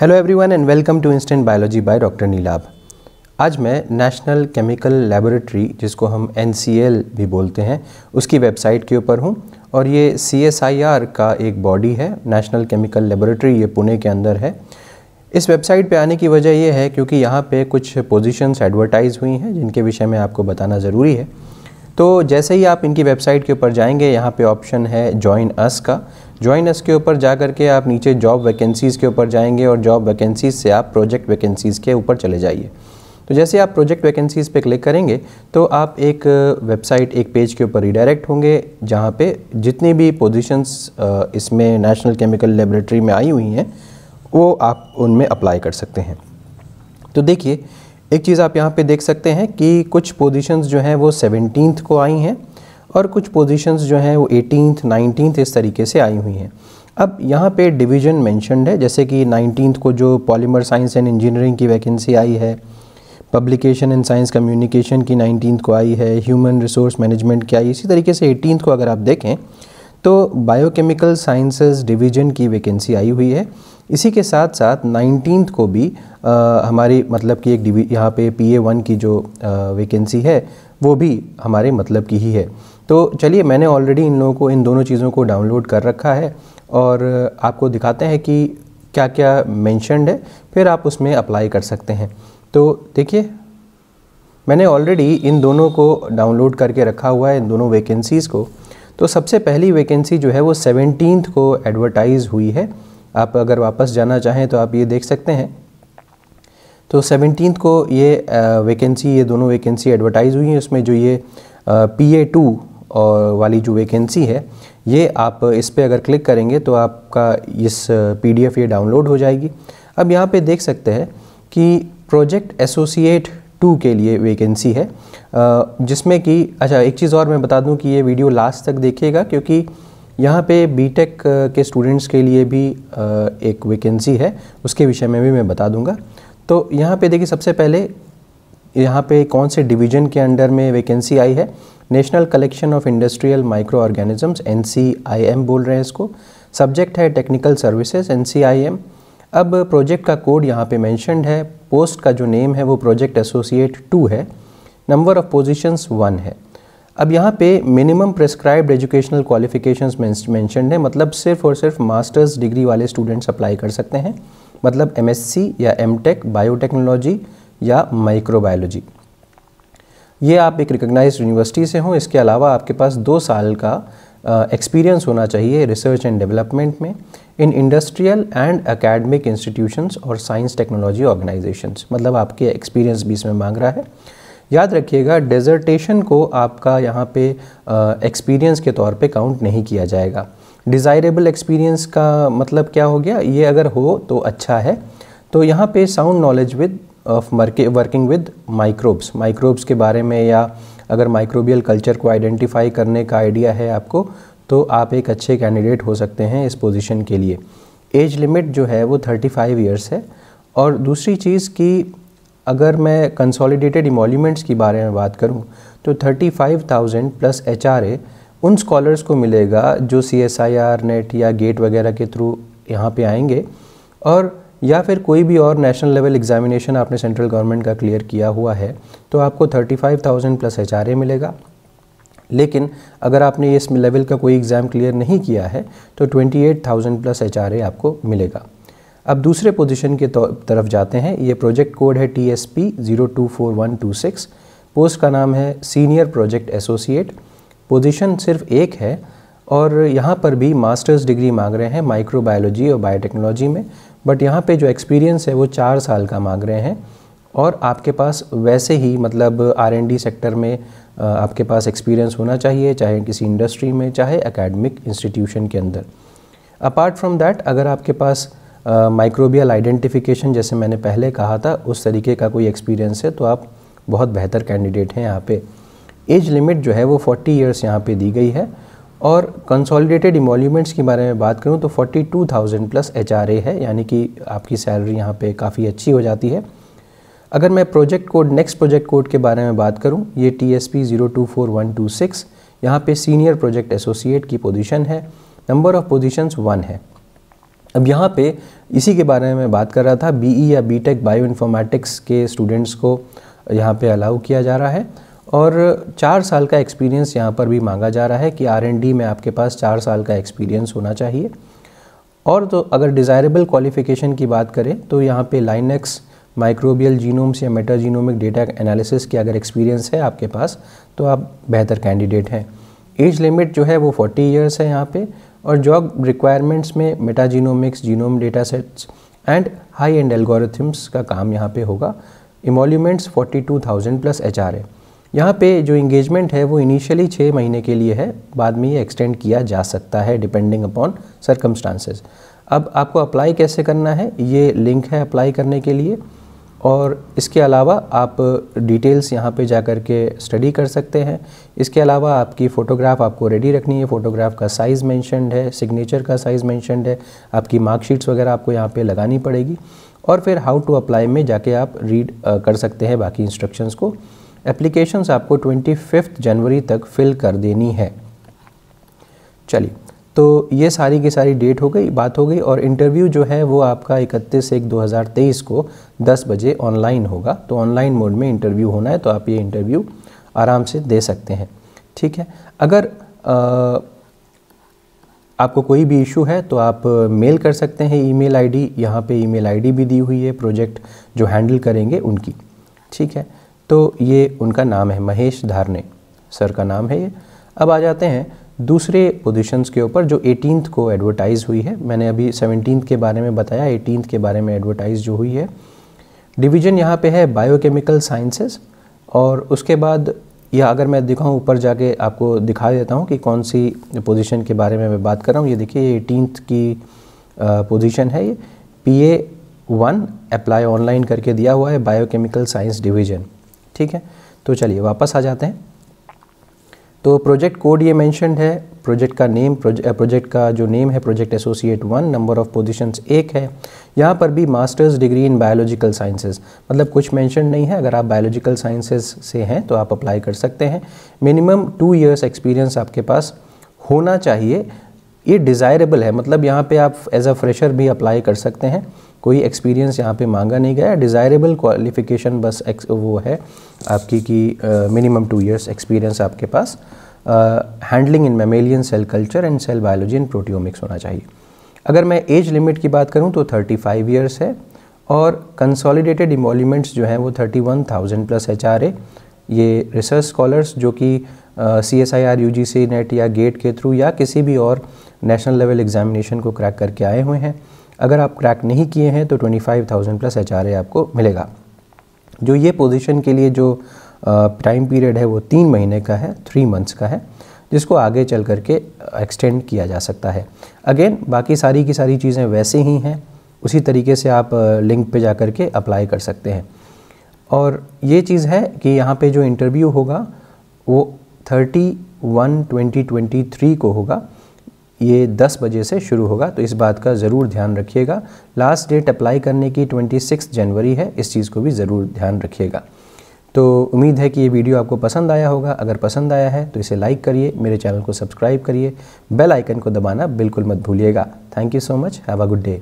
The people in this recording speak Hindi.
hello everyone and welcome to instant biology by doctor Neelab आज मैं नेशनल केमिकल लेबोरेटरी जिसको हम एन भी बोलते हैं उसकी वेबसाइट के ऊपर हूँ और ये सी का एक बॉडी है नेशनल केमिकल लेबोरेटरी ये पुणे के अंदर है इस वेबसाइट पे आने की वजह यह है क्योंकि यहाँ पे कुछ पोजीशंस एडवर्टाइज हुई हैं जिनके विषय में आपको बताना ज़रूरी है तो जैसे ही आप इनकी वेबसाइट के ऊपर जाएंगे यहाँ पे ऑप्शन है जॉइन अस का ज्वाइन एस के ऊपर जा करके आप नीचे जॉब वैकेंसीज़ के ऊपर जाएंगे और जॉब वैकेंसीज़ से आप प्रोजेक्ट वैकेंसीज़ के ऊपर चले जाइए तो जैसे आप प्रोजेक्ट वैकेंसीज़ पे क्लिक करेंगे तो आप एक वेबसाइट एक पेज के ऊपर रिडायरेक्ट होंगे जहाँ पे जितनी भी पोजीशंस इसमें नेशनल केमिकल लेबोरेटरी में आई हुई हैं वो आप उनमें अप्लाई कर सकते हैं तो देखिए एक चीज़ आप यहाँ पे देख सकते हैं कि कुछ पोजीशंस जो हैं वो सेवनटीन को आई हैं और कुछ पोजीशंस जो हैं वो एटीनथ नाइनटीन्थ इस तरीके से आई हुई हैं अब यहाँ पे डिवीजन मेंशनड है जैसे कि नाइनटीन को जो पॉलीमर साइंस एंड इंजीनियरिंग की वैकेंसी आई है पब्लिकेशन एंड साइंस कम्युनिकेशन की नाइनटीन को आई है ह्यूमन रिसोर्स मैनेजमेंट की आई इसी तरीके से एटीन को अगर आप देखें तो बायोकेमिकल साइंसेस डिवीजन की वैकेंसी आई हुई है इसी के साथ साथ नाइनटीन को भी आ, हमारी मतलब कि एक यहाँ पे पी ए वन की जो वैकेंसी है वो भी हमारे मतलब की ही है तो चलिए मैंने ऑलरेडी इन लोगों को इन दोनों चीज़ों को डाउनलोड कर रखा है और आपको दिखाते हैं कि क्या क्या मैंशनड है फिर आप उसमें अप्लाई कर सकते हैं तो देखिए मैंने ऑलरेडी इन दोनों को डाउनलोड करके रखा हुआ है इन दोनों वैकेंसीज़ को तो सबसे पहली वैकेंसी जो है वो सेवनटीन को एडवर्टाइज़ हुई है आप अगर वापस जाना चाहें तो आप ये देख सकते हैं तो सेवनटीन को ये वैकेंसी uh, ये दोनों वैकेंसी एडवर्टाइज़ हुई हैं उसमें जो ये पी ए टू वाली जो वैकेंसी है ये आप इस पर अगर क्लिक करेंगे तो आपका इस एफ uh, ये डाउनलोड हो जाएगी अब यहाँ पे देख सकते हैं कि प्रोजेक्ट एसोसिएट टू के लिए वैकेंसी है uh, जिसमें कि अच्छा एक चीज़ और मैं बता दूं कि ये वीडियो लास्ट तक देखिएगा क्योंकि यहाँ पे बीटेक के स्टूडेंट्स के लिए भी एक वैकेंसी है उसके विषय में भी मैं बता दूंगा तो यहाँ पे देखिए सबसे पहले यहाँ पे कौन से डिवीजन के अंडर में वैकेंसी आई है national collection of industrial microorganisms एन बोल रहे हैं इसको सब्जेक्ट है टेक्निकल सर्विसेज एन अब प्रोजेक्ट का कोड यहाँ पे मैंशनड है पोस्ट का जो नेम है वो प्रोजेक्ट एसोसिएट टू है नंबर ऑफ़ पोजिशंस वन है अब यहाँ पे minimum prescribed educational qualifications mentioned है मतलब सिर्फ और सिर्फ मास्टर्स डिग्री वाले स्टूडेंट्स अप्लाई कर सकते हैं मतलब एमएससी या एमटेक बायोटेक्नोलॉजी या माइक्रोबायोलॉजी ये आप एक रिकग्नाइज यूनिवर्सिटी से हों इसके अलावा आपके पास दो साल का एक्सपीरियंस होना चाहिए रिसर्च एंड डेवलपमेंट में in industrial and academic institutions और साइंस टेक्नोलॉजी ऑर्गेनाइजेशंस मतलब आपके एक्सपीरियंस भी इसमें मांग रहा है याद रखिएगा डेजर्टेशन को आपका यहाँ पे एक्सपीरियंस के तौर पे काउंट नहीं किया जाएगा डिज़ायरेबल एक्सपीरियंस का मतलब क्या हो गया ये अगर हो तो अच्छा है तो यहाँ पे sound knowledge with of working with microbes microbes के बारे में या अगर माइक्रोबियल कल्चर को आइडेंटिफाई करने का आइडिया है आपको तो आप एक अच्छे कैंडिडेट हो सकते हैं इस पोजीशन के लिए एज लिमिट जो है वो 35 ईयर्स है और दूसरी चीज़ कि अगर मैं कंसोलिडेटेड इमोलीमेंट्स के बारे में बात करूं तो 35,000 प्लस एच उन स्कॉलर्स को मिलेगा जो C S I R NET या गेट वगैरह के थ्रू यहाँ पे आएंगे और या फिर कोई भी और नेशनल लेवल एग्ज़ामिनेशन आपने सेंट्रल गवर्नमेंट का क्लियर किया हुआ है तो आपको thirty five thousand plus H R A मिलेगा लेकिन अगर आपने इस लेवल का कोई एग्ज़ाम क्लियर नहीं किया है तो twenty eight thousand plus H R A आपको मिलेगा अब दूसरे पोजीशन के तो, तरफ जाते हैं ये प्रोजेक्ट कोड है T S P zero two four one two six post का नाम है सीनियर प्रोजेक्ट एसोसिएट पोजीशन सिर्फ एक है और यहाँ पर भी मास्टर्स डिग्री मांग रहे हैं माइक्रोबायोलॉजी और बायोटेक्नोलॉजी में बट यहाँ पे जो एक्सपीरियंस है वो चार साल का मांग रहे हैं और आपके पास वैसे ही मतलब आर सेक्टर में आपके पास एक्सपीरियंस होना चाहिए चाहे किसी इंडस्ट्री में चाहे एकेडमिक इंस्टीट्यूशन के अंदर अपार्ट फ्रॉम दैट अगर आपके पास माइक्रोबियल आइडेंटिफिकेशन जैसे मैंने पहले कहा था उस तरीके का कोई एक्सपीरियंस है तो आप बहुत बेहतर कैंडिडेट हैं यहाँ पे एज लिमिट जो है वो 40 इयर्स यहाँ पे दी गई है और कंसोलिडेटेड इमोल्यूमेंट्स के बारे में बात करूँ तो 42,000 प्लस एच है यानी कि आपकी सैलरी यहाँ पे काफ़ी अच्छी हो जाती है अगर मैं project code next project code के बारे में बात करूँ ये T S P zero two four one two six यहाँ पर सीनियर प्रोजेक्ट एसोसिएट की पोजिशन है नंबर ऑफ़ पोजिशन वन है अब यहाँ पे इसी के बारे में मैं बात कर रहा था बीई e या बीटेक बायो इन्फॉर्मेटिक्स के स्टूडेंट्स को यहाँ पे अलाउ किया जा रहा है और चार साल का एक्सपीरियंस यहाँ पर भी मांगा जा रहा है कि आर में आपके पास चार साल का एक्सपीरियंस होना चाहिए और तो अगर डिज़ायरेबल क्वालिफ़िकेशन की बात करें तो यहाँ पे लाइनेक्स माइक्रोबियल जीनोम्स या मेटाजीनोमिक डेटा एनालिसिस की अगर एक्सपीरियंस है आपके पास तो आप बेहतर कैंडिडेट हैं एज लिमिट जो है वो 40 इयर्स है यहाँ पे और जॉब रिक्वायरमेंट्स में metagenomics genome data sets and high end algorithms का काम यहाँ पे होगा इमोल्यूमेंट्स 42,000 प्लस एच है यहाँ पे जो इंगेजमेंट है वो इनिशियली छः महीने के लिए है बाद में ये एक्सटेंड किया जा सकता है डिपेंडिंग अपॉन सरकमस्टांसेस अब आपको अप्लाई कैसे करना है ये लिंक है अप्लाई करने के लिए और इसके अलावा आप डिटेल्स यहाँ पे जा कर के स्टडी कर सकते हैं इसके अलावा आपकी फ़ोटोग्राफ आपको रेडी रखनी है फ़ोटोग्राफ का साइज़ मैंशनड है सिग्नेचर का साइज़ मैंशनड है आपकी मार्कशीट्स वगैरह आपको यहाँ पे लगानी पड़ेगी और फिर हाउ टू अप्लाई में जाके आप रीड कर सकते हैं बाकी इंस्ट्रक्शंस को एप्लीकेशंस आपको ट्वेंटी फिफ्थ जनवरी तक फिल कर देनी है चलिए तो ये सारी की सारी डेट हो गई बात हो गई और इंटरव्यू जो है वो आपका इकतीस एक 2023 को 10 बजे ऑनलाइन होगा तो ऑनलाइन मोड में इंटरव्यू होना है तो आप ये इंटरव्यू आराम से दे सकते हैं ठीक है अगर आ, आपको कोई भी इशू है तो आप मेल कर सकते हैं ईमेल आईडी यहाँ पे ईमेल आईडी भी दी हुई है प्रोजेक्ट जो हैंडल करेंगे उनकी ठीक है तो ये उनका नाम है महेश धारने सर का नाम है ये अब आ जाते हैं दूसरे पोजीशंस के ऊपर जो एटीनथ को एडवर्टाइज़ हुई है मैंने अभी सेवनटीन के बारे में बताया एटीनथ के बारे में एडवर्टाइज़ जो हुई है डिवीजन यहाँ पे है बायोकेमिकल साइंसेस और उसके बाद यह अगर मैं दिखाऊँ ऊपर जाके आपको दिखा देता हूँ कि कौन सी पोजीशन के बारे में मैं बात कर रहा हूँ ये देखिए ये एटीनथ की पोजीशन है ये P A one apply online करके दिया हुआ है बायोकेमिकल साइंस डिवीजन ठीक है तो चलिए वापस आ जाते हैं तो प्रोजेक्ट कोड ये मैंशनड है प्रोजेक्ट का नेम प्रोजेक्ट का जो नेम है project associate one number of positions एक है यहाँ पर भी masters degree in biological sciences मतलब कुछ मैंशन नहीं है अगर आप बायोलॉजिकल साइंसेज से हैं तो आप अप्लाई कर सकते हैं मिनिमम टू ईयर्स एक्सपीरियंस आपके पास होना चाहिए ये डिज़ायरेबल है मतलब यहाँ पे आप एज अ फ्रेशर भी अप्लाई कर सकते हैं कोई एक्सपीरियंस यहाँ पे मांगा नहीं गया डिज़ायरेबल क्वालिफिकेशन बस वो है आपकी कि मिनिमम टू इयर्स एक्सपीरियंस आपके पास handling in mammalian cell culture and cell biology in proteomics होना चाहिए अगर मैं एज लिमिट की बात करूँ तो 35 ईयर्स है और कंसोलिडेटेड इमोलीमेंट्स जो हैं वो 31,000 प्लस एच ये रिसर्च स्कॉलर्स जो कि C S I R U G C NET या गेट के थ्रू या किसी भी और नेशनल लेवल एग्जामिनेशन को क्रैक करके आए हुए हैं अगर आप क्रैक नहीं किए हैं तो 25,000 प्लस एच आपको मिलेगा जो ये पोजीशन के लिए जो टाइम पीरियड है वो तीन महीने का है थ्री मंथ्स का है जिसको आगे चल करके एक्सटेंड किया जा सकता है अगेन बाकी सारी की सारी चीज़ें वैसे ही हैं उसी तरीके से आप लिंक पे जा कर के अप्लाई कर सकते हैं और ये चीज़ है कि यहाँ पे जो इंटरव्यू होगा वो thirty one twenty twenty three को होगा ये 10 बजे से शुरू होगा तो इस बात का ज़रूर ध्यान रखिएगा लास्ट डेट अप्लाई करने की 26 जनवरी है इस चीज़ को भी ज़रूर ध्यान रखिएगा तो उम्मीद है कि ये वीडियो आपको पसंद आया होगा अगर पसंद आया है तो इसे लाइक करिए मेरे चैनल को सब्सक्राइब करिए बेल आइकन को दबाना बिल्कुल मत भूलिएगा thank you so much have a good day